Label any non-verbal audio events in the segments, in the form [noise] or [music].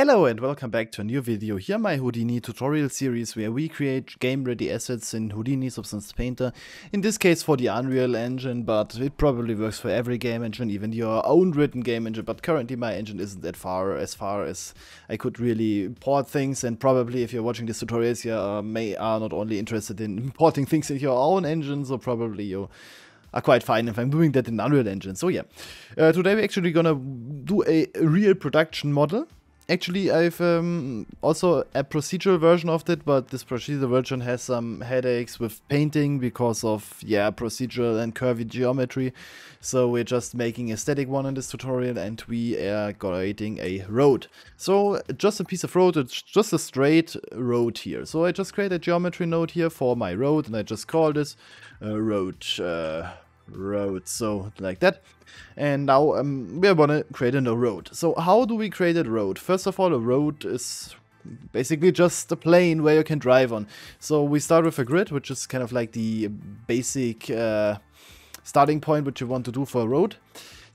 Hello and welcome back to a new video. Here my Houdini tutorial series where we create game ready assets in Houdini Substance Painter. In this case for the Unreal Engine but it probably works for every game engine, even your own written game engine. But currently my engine isn't that far as far as I could really import things and probably if you're watching these tutorials you uh, may are not only interested in importing things in your own engine so probably you are quite fine if I'm doing that in Unreal Engine. So yeah, uh, today we're actually gonna do a real production model actually, I've um, also a procedural version of it, but this procedural version has some headaches with painting because of, yeah, procedural and curvy geometry. So we're just making a static one in this tutorial and we are creating a road. So just a piece of road, it's just a straight road here. So I just create a geometry node here for my road and I just call this uh, road uh, road. So like that. And now um, we want to create a new road. So how do we create a road? First of all, a road is basically just a plane where you can drive on. So we start with a grid, which is kind of like the basic uh, starting point which you want to do for a road.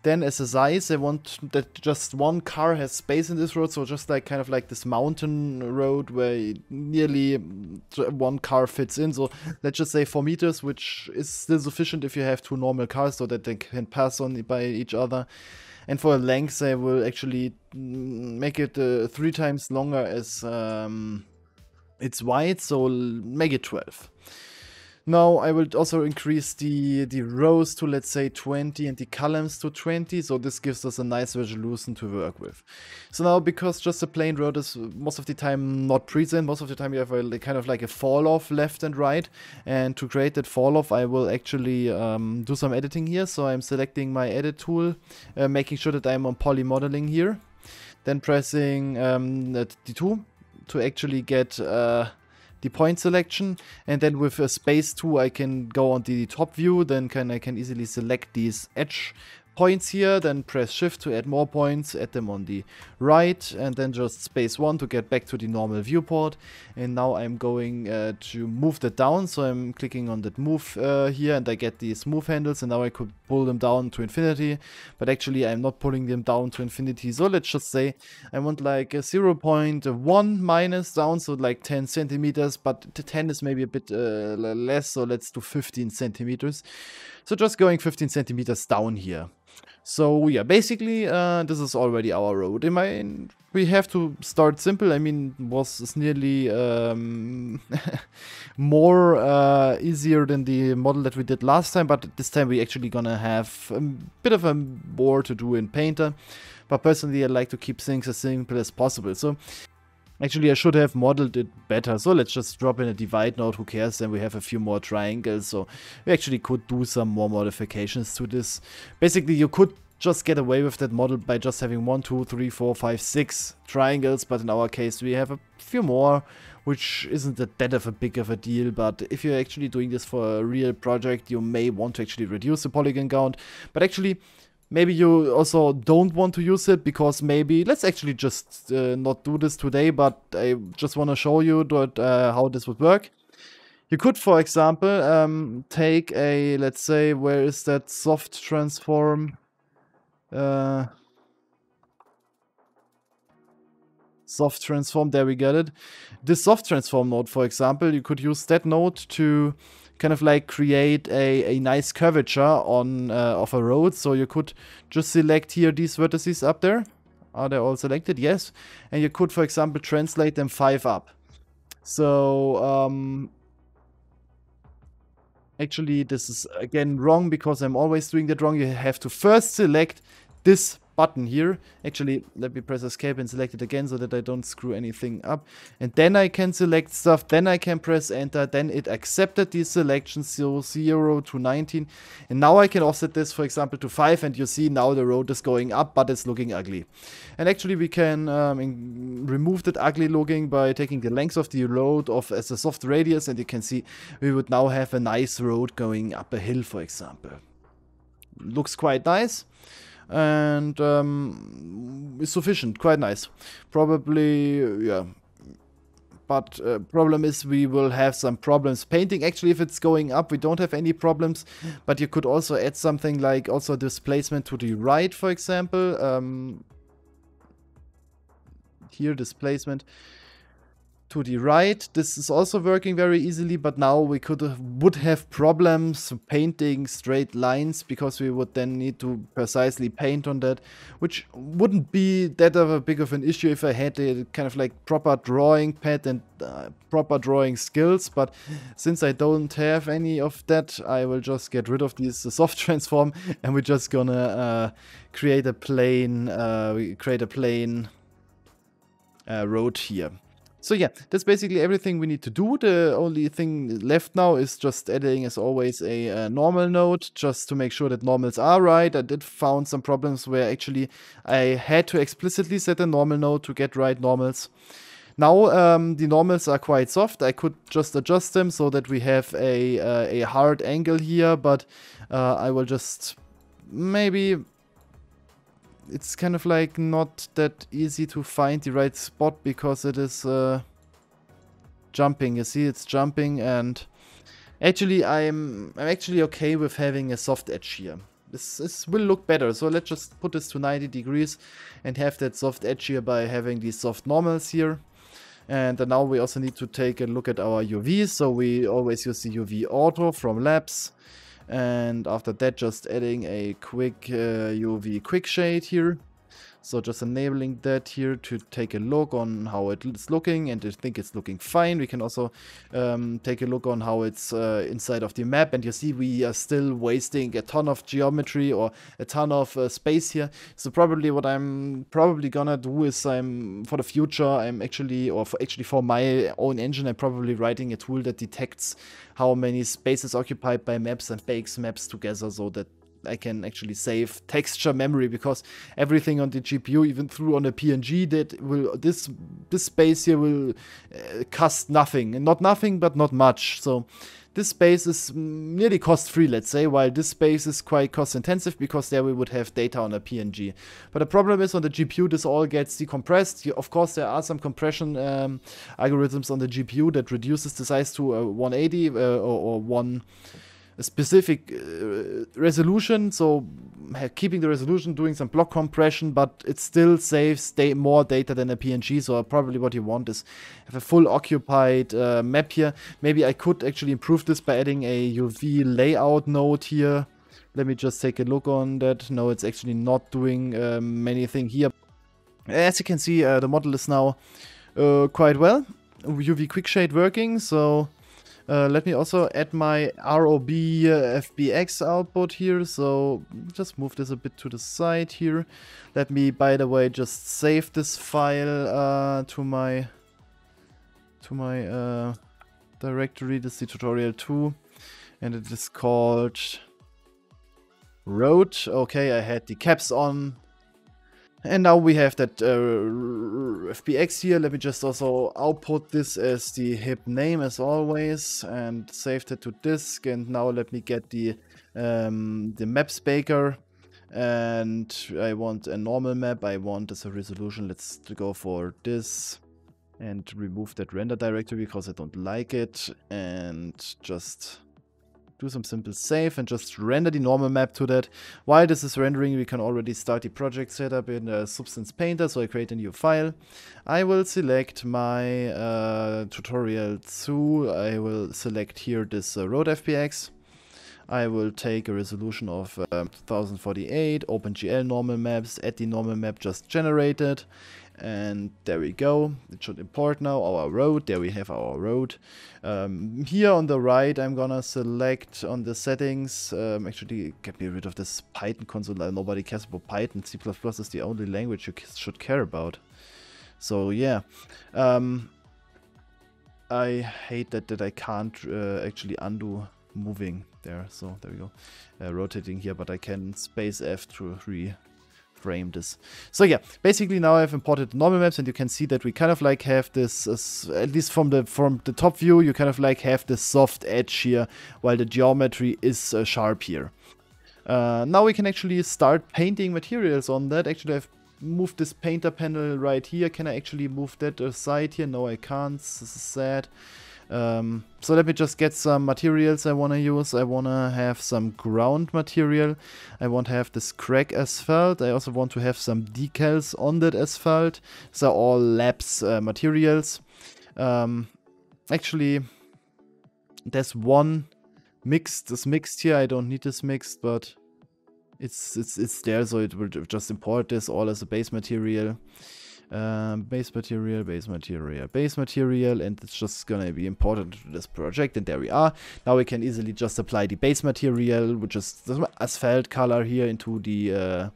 Then as a size, they want that just one car has space in this road, so just like kind of like this mountain road where nearly one car fits in. So let's just say four meters, which is still sufficient if you have two normal cars so that they can pass on by each other. And for length, they will actually make it uh, three times longer as um, it's wide, so make it 12. Now I will also increase the, the rows to let's say 20 and the columns to 20, so this gives us a nice resolution to work with. So now because just a plain road is most of the time not present, most of the time you have a kind of like a fall off left and right, and to create that fall off I will actually um, do some editing here, so I'm selecting my edit tool, uh, making sure that I'm on poly modeling here, then pressing um, D2 to actually get uh, the point selection and then with a space tool I can go on the top view then can I can easily select these edge points here, then press shift to add more points, add them on the right, and then just space 1 to get back to the normal viewport. And now I'm going uh, to move that down, so I'm clicking on that move uh, here, and I get these move handles, and now I could pull them down to infinity, but actually I'm not pulling them down to infinity, so let's just say I want like a 0.1 minus down, so like 10 centimeters, but 10 is maybe a bit uh, less, so let's do 15 centimeters. So just going 15 centimeters down here. So yeah, basically uh, this is already our road. I mean, we have to start simple. I mean, was nearly um, [laughs] more uh, easier than the model that we did last time, but this time we actually gonna have a bit of a more to do in Painter. But personally, I like to keep things as simple as possible. So Actually, I should have modeled it better. So let's just drop in a divide node. Who cares? Then we have a few more triangles. So we actually could do some more modifications to this. Basically, you could just get away with that model by just having one, two, three, four, five, six triangles. But in our case, we have a few more, which isn't that, that of a big of a deal. But if you're actually doing this for a real project, you may want to actually reduce the polygon count. But actually, maybe you also don't want to use it because maybe let's actually just uh, not do this today but i just want to show you that, uh, how this would work you could for example um, take a let's say where is that soft transform uh, soft transform there we get it this soft transform node for example you could use that node to kind of like create a, a nice curvature on uh, of a road. So you could just select here these vertices up there. Are they all selected? Yes. And you could, for example, translate them five up. So um, actually this is again wrong because I'm always doing that wrong. You have to first select this button here. Actually, let me press escape and select it again so that I don't screw anything up. And then I can select stuff, then I can press enter, then it accepted these selections, 0 to 19. And now I can offset this, for example, to 5, and you see now the road is going up, but it's looking ugly. And actually we can um, remove that ugly looking by taking the length of the road of as a soft radius, and you can see we would now have a nice road going up a hill, for example. Looks quite nice and um, sufficient, quite nice. Probably, uh, yeah. But uh, problem is we will have some problems painting. Actually, if it's going up, we don't have any problems. But you could also add something like also displacement to the right, for example. Um, here, displacement to the right. This is also working very easily, but now we could have, would have problems painting straight lines because we would then need to precisely paint on that, which wouldn't be that of a big of an issue if I had a kind of like proper drawing pad and uh, proper drawing skills. But since I don't have any of that, I will just get rid of these uh, [laughs] soft transform and we're just gonna uh, create a plane, uh, create a plane uh, road here so yeah, that's basically everything we need to do. The only thing left now is just adding, as always, a, a uh, normal node just to make sure that normals are right. I did found some problems where actually I had to explicitly set a normal node to get right normals. Now um, the normals are quite soft. I could just adjust them so that we have a, uh, a hard angle here, but uh, I will just maybe it's kind of like not that easy to find the right spot because it is uh, jumping. You see, it's jumping and actually I'm I'm actually okay with having a soft edge here. This, this will look better, so let's just put this to 90 degrees and have that soft edge here by having these soft normals here. And now we also need to take a look at our UV. So we always use the UV auto from labs and after that just adding a quick uh, UV quick shade here so just enabling that here to take a look on how it's looking and I think it's looking fine. We can also um, take a look on how it's uh, inside of the map and you see we are still wasting a ton of geometry or a ton of uh, space here. So probably what I'm probably gonna do is I'm for the future I'm actually or for actually for my own engine I'm probably writing a tool that detects how many spaces occupied by maps and bakes maps together so that I can actually save texture memory because everything on the GPU, even through on a PNG, that will this this space here will uh, cost nothing, and not nothing, but not much. So this space is nearly cost free, let's say, while this space is quite cost intensive because there we would have data on a PNG. But the problem is on the GPU, this all gets decompressed. of course, there are some compression um, algorithms on the GPU that reduces the size to uh, 180 uh, or, or 1 a specific uh, resolution, so uh, keeping the resolution, doing some block compression, but it still saves da more data than a PNG. So uh, probably what you want is have a full occupied uh, map here. Maybe I could actually improve this by adding a UV layout node here. Let me just take a look on that. No, it's actually not doing um, anything here. As you can see, uh, the model is now uh, quite well. UV quick shade working, so uh, let me also add my ROB uh, FBX output here, so just move this a bit to the side here. Let me, by the way, just save this file uh, to my to my uh, directory. This is the tutorial 2, and it is called Road. Okay, I had the caps on. And now we have that uh, FBX here. Let me just also output this as the hip name as always and save that to disk. And now let me get the, um, the maps baker and I want a normal map. I want as a resolution. Let's go for this and remove that render directory because I don't like it and just do some simple save and just render the normal map to that. While this is rendering, we can already start the project setup in uh, Substance Painter, so I create a new file. I will select my uh, tutorial 2, I will select here this uh, Road FPX. I will take a resolution of uh, OpenGL normal maps, add the normal map just generated, and there we go it should import now our road there we have our road um, here on the right I'm gonna select on the settings um, actually get me rid of this Python console nobody cares about Python C++ is the only language you should care about so yeah um, I hate that that I can't uh, actually undo moving there so there we go uh, rotating here but I can space F to re frame this. So yeah, basically now I've imported normal maps and you can see that we kind of like have this, uh, at least from the from the top view, you kind of like have this soft edge here, while the geometry is uh, sharp here. Uh, now we can actually start painting materials on that. Actually, I've moved this painter panel right here. Can I actually move that aside here? No, I can't. This is sad. Um, so let me just get some materials I want to use. I want to have some ground material. I want to have this crack asphalt. I also want to have some decals on that asphalt. These are all labs uh, materials. Um, actually, there's one mixed. This mixed here, I don't need this mixed, but it's, it's, it's there, so it will just import this all as a base material. Um, base material, base material, base material, and it's just gonna be important to this project, and there we are. Now we can easily just apply the base material, which is the asphalt color here into the uh,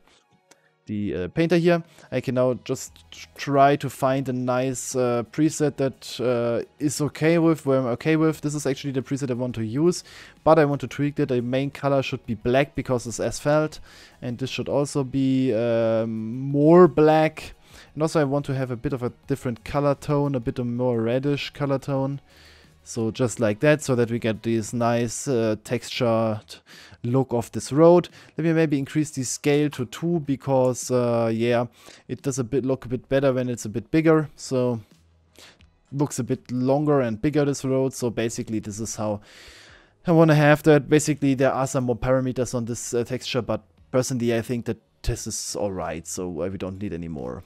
the uh, painter here. I can now just try to find a nice uh, preset that uh, is okay with, where I'm okay with. This is actually the preset I want to use, but I want to tweak that. The main color should be black because it's asphalt, and this should also be um, more black. And also I want to have a bit of a different color tone, a bit of more reddish color tone. So just like that, so that we get this nice uh, textured look of this road. Let me maybe increase the scale to 2 because, uh, yeah, it does a bit look a bit better when it's a bit bigger. So looks a bit longer and bigger this road. So basically this is how I want to have that. Basically there are some more parameters on this uh, texture, but personally I think that this is alright. So uh, we don't need any more.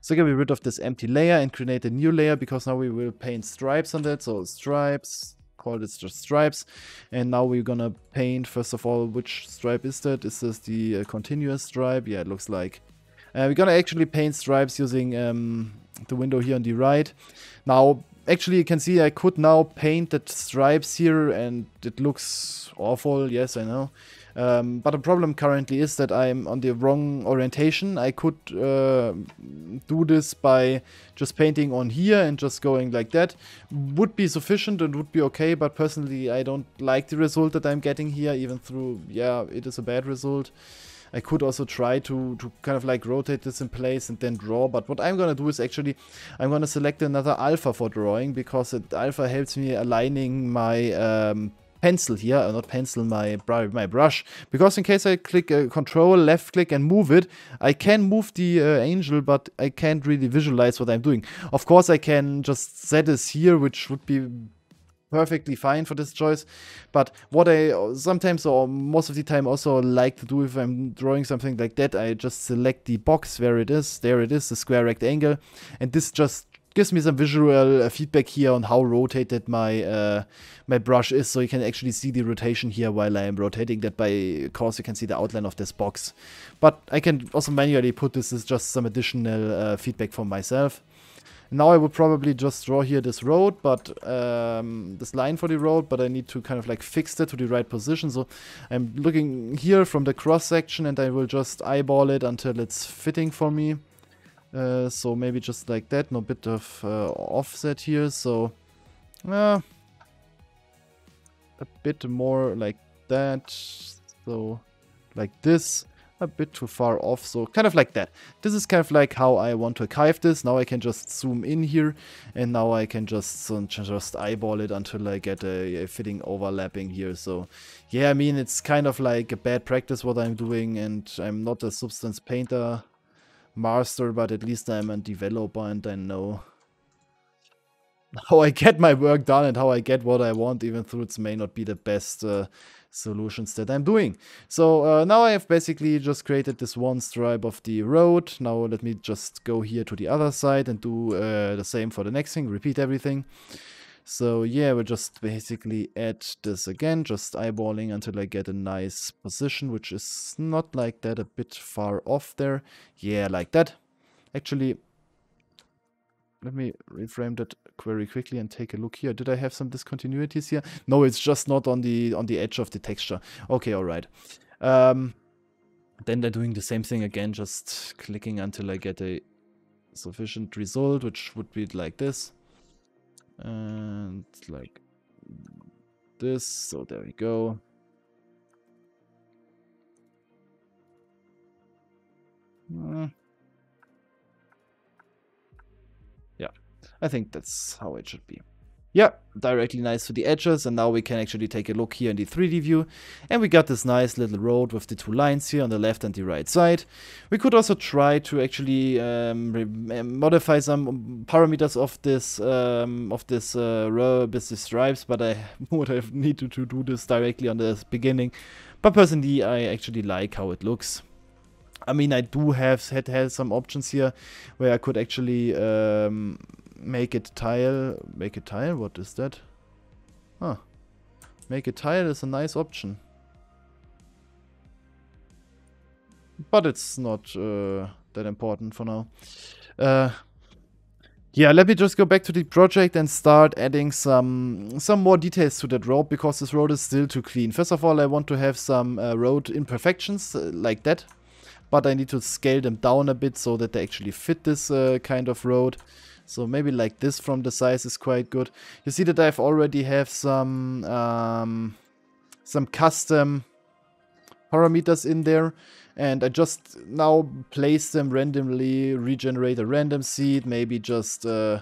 So get rid of this empty layer and create a new layer because now we will paint stripes on that. So stripes, call it just stripes. And now we're gonna paint, first of all, which stripe is that? Is this the uh, continuous stripe? Yeah, it looks like. Uh, we're gonna actually paint stripes using um, the window here on the right. Now, actually you can see I could now paint the stripes here and it looks awful. Yes, I know. Um, but the problem currently is that I'm on the wrong orientation. I could uh, do this by just painting on here and just going like that. Would be sufficient and would be okay, but personally I don't like the result that I'm getting here, even through, yeah, it is a bad result. I could also try to, to kind of like rotate this in place and then draw, but what I'm gonna do is actually, I'm gonna select another alpha for drawing, because it, alpha helps me aligning my um, pencil here, uh, not pencil, my, br my brush, because in case I click uh, control, left click and move it, I can move the uh, angel, but I can't really visualize what I'm doing. Of course, I can just set this here, which would be perfectly fine for this choice. But what I uh, sometimes or most of the time also like to do if I'm drawing something like that, I just select the box where it is. There it is, the square rectangle. And this just gives me some visual uh, feedback here on how rotated my uh, my brush is so you can actually see the rotation here while I am rotating that by course you can see the outline of this box but I can also manually put this as just some additional uh, feedback for myself now I would probably just draw here this road but um, this line for the road but I need to kind of like fix it to the right position so I'm looking here from the cross section and I will just eyeball it until it's fitting for me uh, so maybe just like that, no bit of uh, offset here, so uh, a bit more like that, so like this, a bit too far off, so kind of like that. This is kind of like how I want to archive this, now I can just zoom in here, and now I can just just eyeball it until I get a, a fitting overlapping here, so yeah, I mean, it's kind of like a bad practice what I'm doing, and I'm not a substance painter, master, but at least I'm a developer and I know how I get my work done and how I get what I want, even though it may not be the best uh, solutions that I'm doing. So uh, now I have basically just created this one stripe of the road. Now let me just go here to the other side and do uh, the same for the next thing, repeat everything. So yeah, we are just basically add this again, just eyeballing until I get a nice position, which is not like that, a bit far off there. Yeah, like that. Actually, let me reframe that query quickly and take a look here. Did I have some discontinuities here? No, it's just not on the on the edge of the texture. Okay, all right. Um, then they're doing the same thing again, just clicking until I get a sufficient result, which would be like this and like this so there we go mm. yeah I think that's how it should be yeah, directly nice to the edges and now we can actually take a look here in the 3D view and we got this nice little road with the two lines here on the left and the right side. We could also try to actually um, modify some parameters of this um, of this uh, row business stripes but I [laughs] would have needed to do this directly on the beginning but personally I actually like how it looks. I mean I do have had, had some options here where I could actually um, make it tile. Make it tile? What is that? Huh. Make it tile is a nice option. But it's not uh, that important for now. Uh, yeah, let me just go back to the project and start adding some some more details to that road because this road is still too clean. First of all, I want to have some uh, road imperfections uh, like that, but I need to scale them down a bit so that they actually fit this uh, kind of road. So maybe like this from the size is quite good. You see that I've already have some um, some custom parameters in there. And I just now place them randomly, regenerate a random seed, maybe just uh,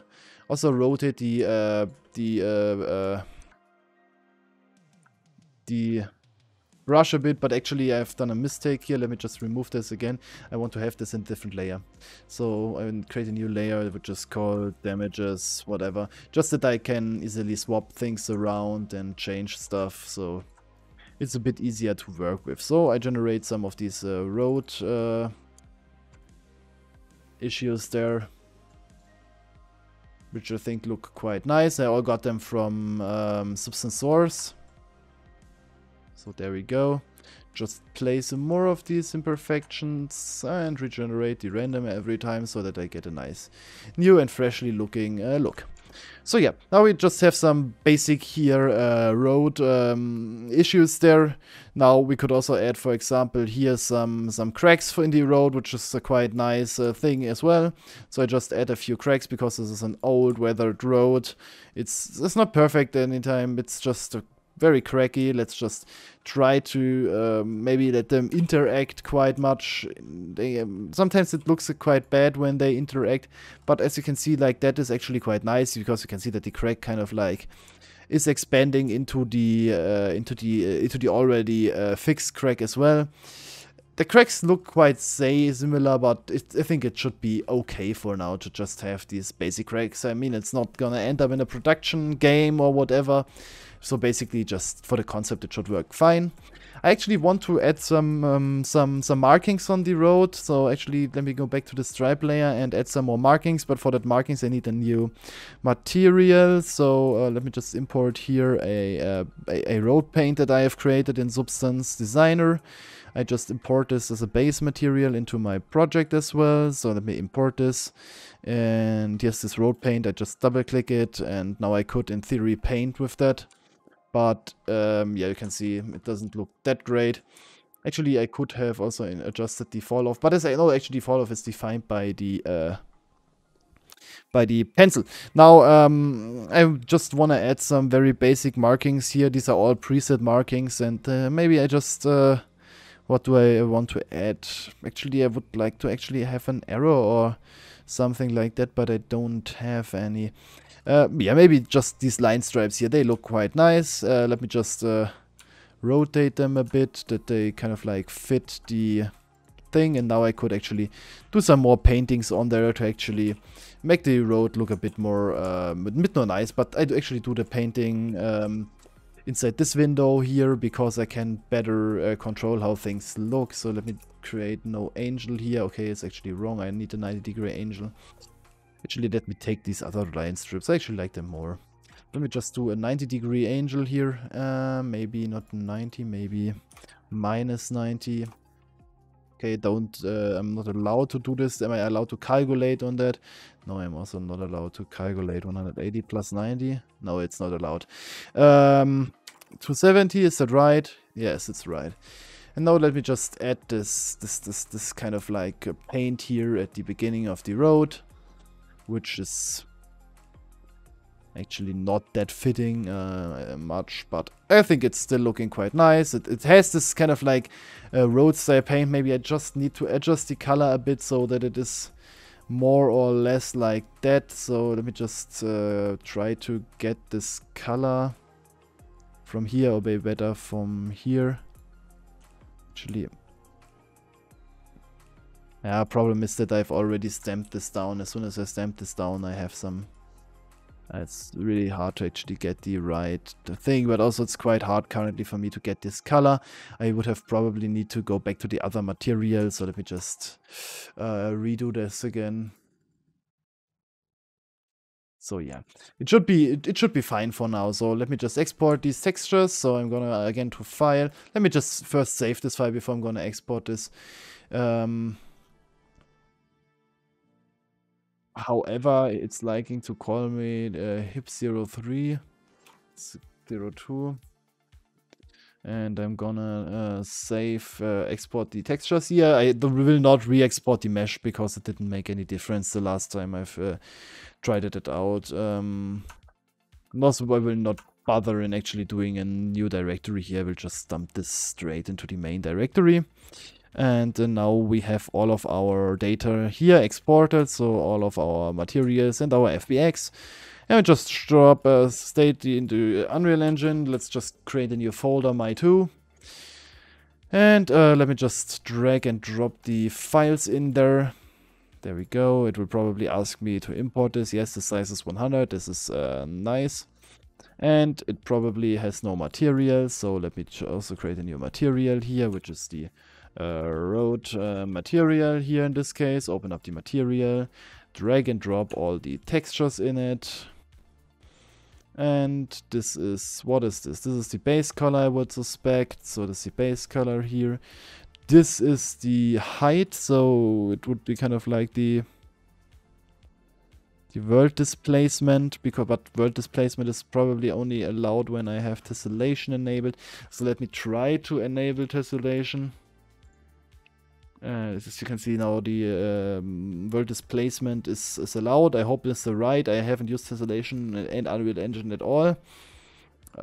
also rotate the uh, the uh, uh the rush a bit, but actually I've done a mistake here. Let me just remove this again. I want to have this in a different layer. So I will create a new layer, which is called damages, whatever. Just that I can easily swap things around and change stuff. So it's a bit easier to work with. So I generate some of these uh, road uh, issues there which I think look quite nice. I all got them from um, Substance Source. So there we go. Just place more of these imperfections and regenerate the random every time so that I get a nice new and freshly looking uh, look. So yeah, now we just have some basic here uh, road um, issues there. Now we could also add, for example, here some some cracks in the road, which is a quite nice uh, thing as well. So I just add a few cracks because this is an old weathered road. It's it's not perfect anytime. It's just a very cracky. Let's just try to um, maybe let them interact quite much. They um, sometimes it looks quite bad when they interact, but as you can see, like that is actually quite nice because you can see that the crack kind of like is expanding into the uh, into the uh, into the already uh, fixed crack as well. The cracks look quite say similar, but it, I think it should be okay for now to just have these basic cracks. I mean, it's not gonna end up in a production game or whatever, so basically just for the concept it should work fine. I actually want to add some um, some some markings on the road. So actually let me go back to the stripe layer and add some more markings. But for that markings I need a new material. So uh, let me just import here a, uh, a, a road paint that I have created in Substance Designer. I just import this as a base material into my project as well. So let me import this. And here's this road paint. I just double click it and now I could in theory paint with that. But um, yeah, you can see it doesn't look that great. Actually, I could have also adjusted the fall off, but as I know, actually, the fall off is defined by the uh, by the pencil. Now, um, I just want to add some very basic markings here. These are all preset markings, and uh, maybe I just uh, what do I want to add? Actually, I would like to actually have an arrow or something like that, but I don't have any. Uh, yeah, maybe just these line stripes here. They look quite nice. Uh, let me just uh, rotate them a bit that they kind of like fit the thing. And now I could actually do some more paintings on there to actually make the road look a bit more, um, a bit more nice. But I do actually do the painting um, inside this window here because I can better uh, control how things look. So let me create no angel here. Okay, it's actually wrong. I need a 90 degree angel. Actually, let me take these other line strips. I actually like them more. Let me just do a 90 degree angle here. Uh, maybe not 90, maybe minus 90. Okay, don't, uh, I'm not allowed to do this. Am I allowed to calculate on that? No, I'm also not allowed to calculate 180 plus 90. No, it's not allowed. Um, 270, is that right? Yes, it's right. And now let me just add this, this, this, this kind of like paint here at the beginning of the road which is actually not that fitting uh, much, but I think it's still looking quite nice. It, it has this kind of like uh, road style paint. Maybe I just need to adjust the color a bit so that it is more or less like that. So let me just uh, try to get this color from here, or maybe better from here. Actually, yeah, problem is that I've already stamped this down. As soon as I stamp this down, I have some... Uh, it's really hard to actually get the right thing, but also it's quite hard currently for me to get this color. I would have probably need to go back to the other material, so let me just uh, redo this again. So yeah, it should be it, it, should be fine for now. So let me just export these textures. So I'm gonna again to file. Let me just first save this file before I'm gonna export this. Um, However, it's liking to call me uh, hip03, 02. And I'm gonna uh, save, uh, export the textures here. I will not re-export the mesh because it didn't make any difference the last time I've uh, tried it out. Um, also, I will not bother in actually doing a new directory here. we will just dump this straight into the main directory and uh, now we have all of our data here exported so all of our materials and our FBX and we just drop a state into Unreal Engine let's just create a new folder my2 and uh, let me just drag and drop the files in there there we go it will probably ask me to import this yes the size is 100 this is uh, nice and it probably has no material so let me also create a new material here which is the uh, road uh, material here in this case, open up the material, drag and drop all the textures in it. And this is, what is this? This is the base color I would suspect, so this is the base color here. This is the height, so it would be kind of like the the world displacement, because but world displacement is probably only allowed when I have tessellation enabled. So let me try to enable tessellation. Uh, as you can see now, the um, world displacement is, is allowed. I hope this is right. I haven't used Tessellation and Unreal Engine at all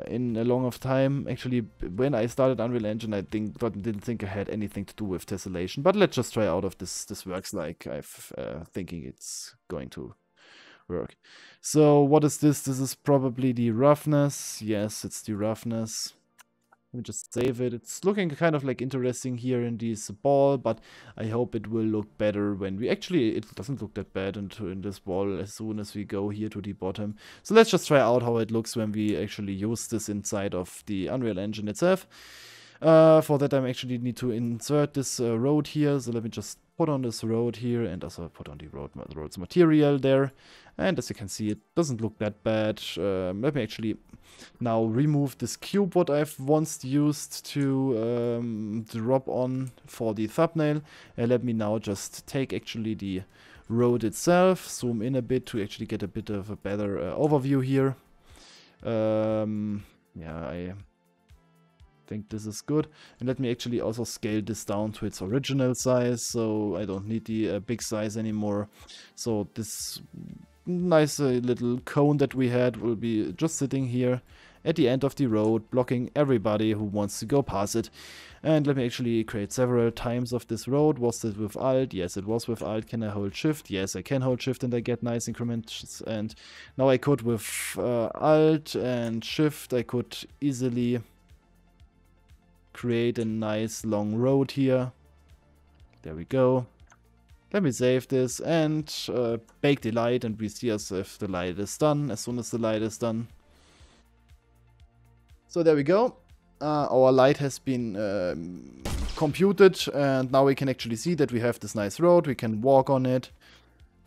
in a long of time. Actually, when I started Unreal Engine, I think didn't think I had anything to do with tessellation. But let's just try out if this this works like I'm uh, thinking it's going to work. So what is this? This is probably the roughness. Yes, it's the roughness. Let me just save it. It's looking kind of like interesting here in this ball, but I hope it will look better when we actually, it doesn't look that bad into in this ball as soon as we go here to the bottom. So let's just try out how it looks when we actually use this inside of the Unreal Engine itself. Uh, for that I actually need to insert this uh, road here, so let me just put on this road here and also put on the road the roads material there. And as you can see, it doesn't look that bad. Um, let me actually now remove this cube what I've once used to um, drop on for the thumbnail. And let me now just take actually the road itself, zoom in a bit to actually get a bit of a better uh, overview here. Um, yeah, I think this is good. And let me actually also scale this down to its original size, so I don't need the uh, big size anymore. So this nice uh, little cone that we had will be just sitting here at the end of the road, blocking everybody who wants to go past it. And let me actually create several times of this road. Was this with Alt? Yes, it was with Alt. Can I hold Shift? Yes, I can hold Shift and I get nice increments. And now I could with uh, Alt and Shift, I could easily create a nice long road here. There we go. Let me save this and uh, bake the light and we see as if the light is done, as soon as the light is done. So there we go. Uh, our light has been um, computed and now we can actually see that we have this nice road, we can walk on it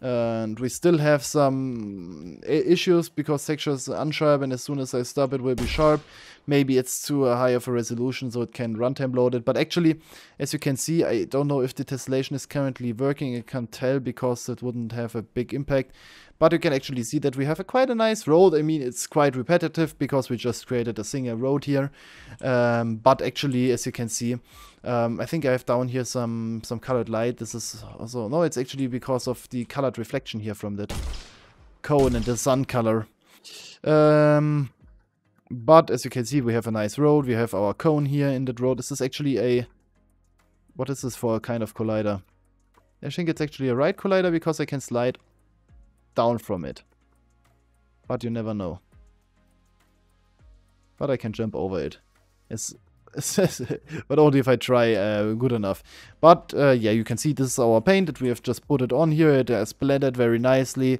and we still have some uh, issues because textures is unsharp and as soon as I stop it will be sharp. Maybe it's too high of a resolution so it can runtime load it. But actually, as you can see, I don't know if the tessellation is currently working. I can't tell because it wouldn't have a big impact. But you can actually see that we have a quite a nice road. I mean, it's quite repetitive because we just created a single road here. Um, but actually, as you can see, um, I think I have down here some, some colored light. This is also... No, it's actually because of the colored reflection here from that cone and the sun color. Um, but as you can see, we have a nice road. We have our cone here in that road. This is actually a... What is this for a kind of collider? I think it's actually a right collider because I can slide down from it. But you never know. But I can jump over it. It's [laughs] but only if I try uh, good enough. But uh, yeah, you can see this is our paint that we have just put it on here. It has blended very nicely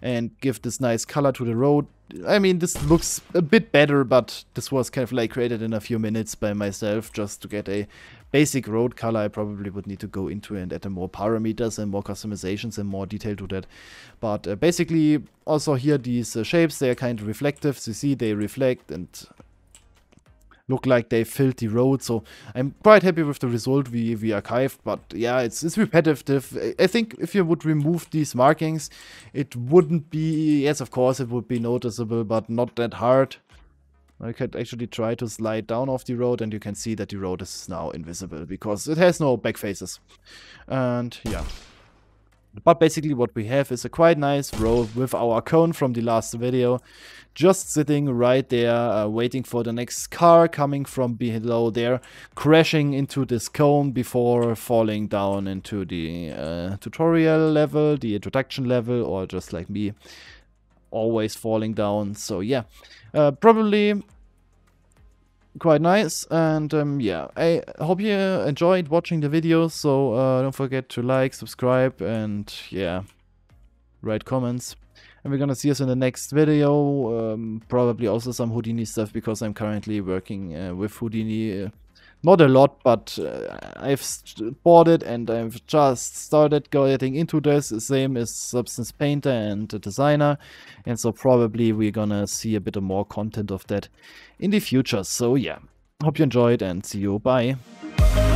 and give this nice color to the road. I mean, this looks a bit better, but this was kind of like created in a few minutes by myself just to get a basic road color. I probably would need to go into and add more parameters and more customizations and more detail to that. But uh, basically, also here, these uh, shapes, they are kind of reflective. So you see, they reflect and look like they filled the road. So I'm quite happy with the result we, we archived. But yeah, it's, it's repetitive. I think if you would remove these markings, it wouldn't be, yes, of course, it would be noticeable, but not that hard. I could actually try to slide down off the road and you can see that the road is now invisible because it has no back faces. And yeah. But basically what we have is a quite nice row with our cone from the last video just sitting right there uh, waiting for the next car coming from below there crashing into this cone before falling down into the uh, tutorial level, the introduction level or just like me always falling down. So yeah, uh, probably quite nice. And um, yeah, I hope you enjoyed watching the video. So uh, don't forget to like, subscribe, and yeah, write comments. And we're gonna see us in the next video. Um, probably also some Houdini stuff because I'm currently working uh, with Houdini. Uh, not a lot, but uh, I've bought it and I've just started getting into this. Same as Substance Painter and the Designer. And so probably we're gonna see a bit of more content of that in the future. So yeah, hope you enjoyed and see you. Bye.